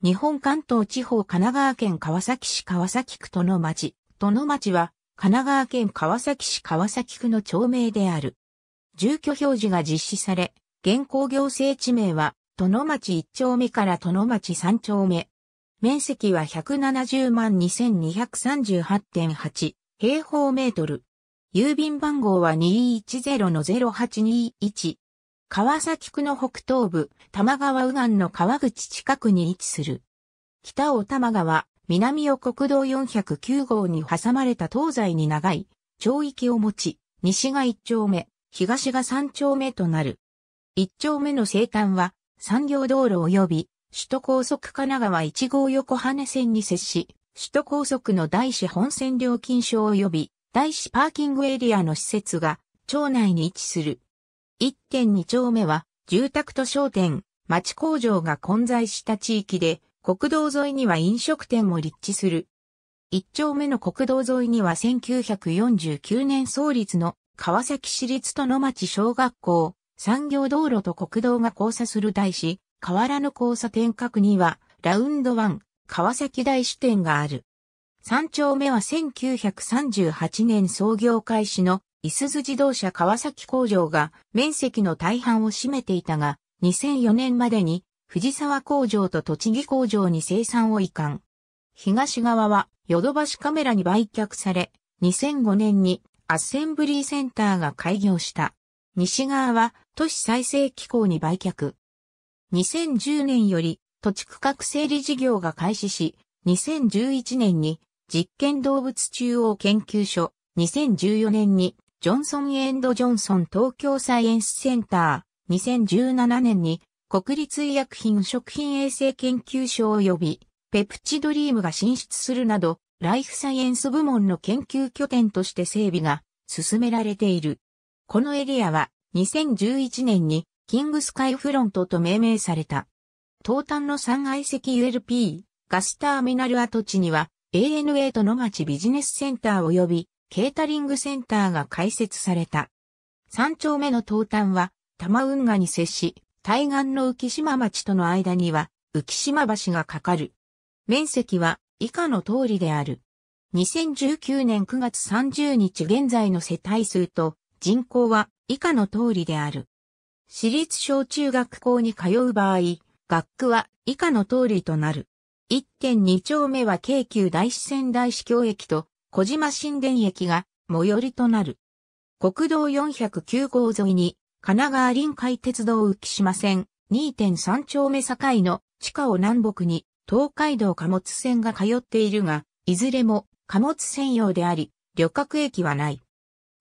日本関東地方神奈川県川崎市川崎区殿町。殿町は神奈川県川崎市川崎区の町名である。住居表示が実施され、現行行政地名は殿町1丁目から殿町3丁目。面積は170万2238.8平方メートル。郵便番号は210の0 8 2 1川崎区の北東部、玉川右岸の川口近くに位置する。北を玉川、南を国道409号に挟まれた東西に長い、町域を持ち、西が1丁目、東が3丁目となる。1丁目の西端は、産業道路及び、首都高速神奈川1号横羽線に接し、首都高速の大市本線料金所及び、大市パーキングエリアの施設が、町内に位置する。1.2丁目は、住宅と商店、町工場が混在した地域で、国道沿いには飲食店も立地する。1丁目の国道沿いには1949年創立の川崎市立と野町小学校、産業道路と国道が交差する台市、河原の交差点角には、ラウンド1、川崎大支店がある。3丁目は1938年創業開始のいすゞ自動車川崎工場が面積の大半を占めていたが、2004年までに藤沢工場と栃木工場に生産を移管。東側はヨドバシカメラに売却され、2005年にアッセンブリーセンターが開業した。西側は都市再生機構に売却。2010年より土地区画整理事業が開始し、2011年に実験動物中央研究所、2014年にジョンソン・エンド・ジョンソン東京サイエンスセンター、2017年に国立医薬品食品衛生研究所及びペプチドリームが進出するなど、ライフサイエンス部門の研究拠点として整備が進められている。このエリアは2011年にキングスカイフロントと命名された。東端の3階席 ULP ガスターミナル跡地には ANA と野町ビジネスセンター及びケータリングセンターが開設された。三丁目の東端は、玉運河に接し、対岸の浮島町との間には、浮島橋がかかる。面積は以下の通りである。2019年9月30日現在の世帯数と人口は以下の通りである。私立小中学校に通う場合、学区は以下の通りとなる。1.2丁目は京急大師川大市教駅と小島新田駅が最寄りとなる。国道409号沿いに、神奈川臨海鉄道浮島線2.3丁目境の地下を南北に東海道貨物線が通っているが、いずれも貨物専用であり、旅客駅はない。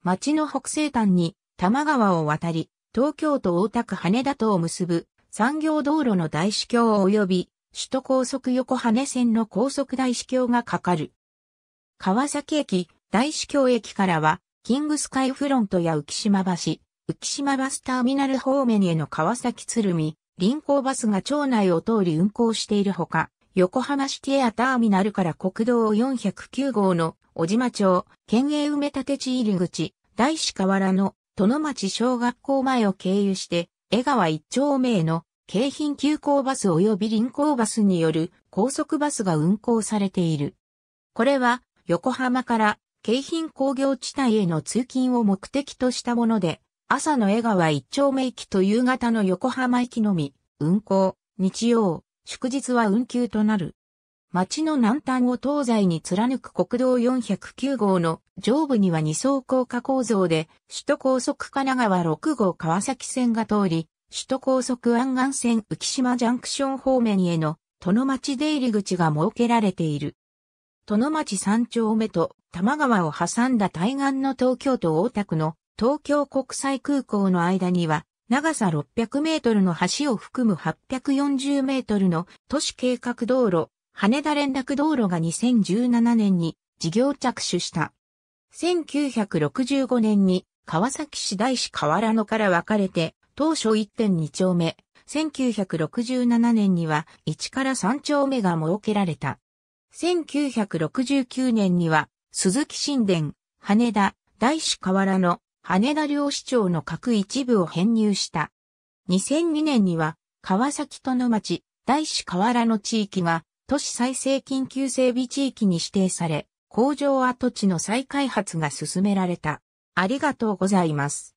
町の北西端に多摩川を渡り、東京都大田区羽田とを結ぶ産業道路の大市橋及び首都高速横羽線の高速大市橋がかかる。川崎駅、大市橋駅からは、キングスカイフロントや浮島橋、浮島バスターミナル方面への川崎鶴見、臨港バスが町内を通り運行しているほか、横浜市ティアターミナルから国道409号の小島町、県営埋め立て地入り口、大市河原の殿町小学校前を経由して、江川一丁目への京浜急行バス及び臨港バスによる高速バスが運行されている。これは横浜から京浜工業地帯への通勤を目的としたもので、朝の江川一丁目駅と夕方の横浜駅のみ、運行、日曜、祝日は運休となる。町の南端を東西に貫く国道409号の上部には二層高架構造で、首都高速神奈川6号川崎線が通り、首都高速湾岸線浮島ジャンクション方面への、殿町出入り口が設けられている。殿町三丁目と多摩川を挟んだ対岸の東京都大田区の東京国際空港の間には、長さ600メートルの橋を含む840メートルの都市計画道路、羽田連絡道路が2017年に事業着手した。1965年に川崎市大師河原野から分かれて、当初1.2丁目、1967年には1から3丁目が設けられた。1969年には、鈴木神殿、羽田、大師河原の羽田領市長の各一部を編入した。2002年には、川崎殿町、大師河原の地域が、都市再生緊急整備地域に指定され、工場跡地の再開発が進められた。ありがとうございます。